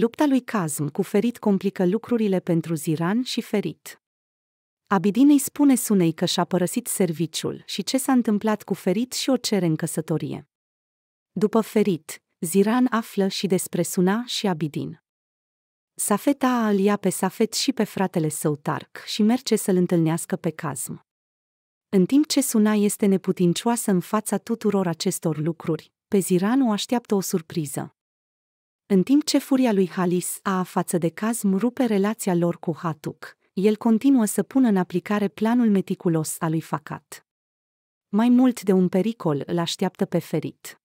Lupta lui Cazm cu Ferit complică lucrurile pentru Ziran și Ferit. Abidin îi spune Sunei că și-a părăsit serviciul și ce s-a întâmplat cu Ferit și o cere în căsătorie. După Ferit, Ziran află și despre Suna și Abidin. Safeta îl ia pe Safet și pe fratele său Tarc și merge să-l întâlnească pe Cazm. În timp ce Suna este neputincioasă în fața tuturor acestor lucruri, pe Ziran o așteaptă o surpriză. În timp ce furia lui Halis a față de Kazm rupe relația lor cu Hatuk, el continuă să pună în aplicare planul meticulos al lui Facat. Mai mult de un pericol îl așteaptă pe ferit.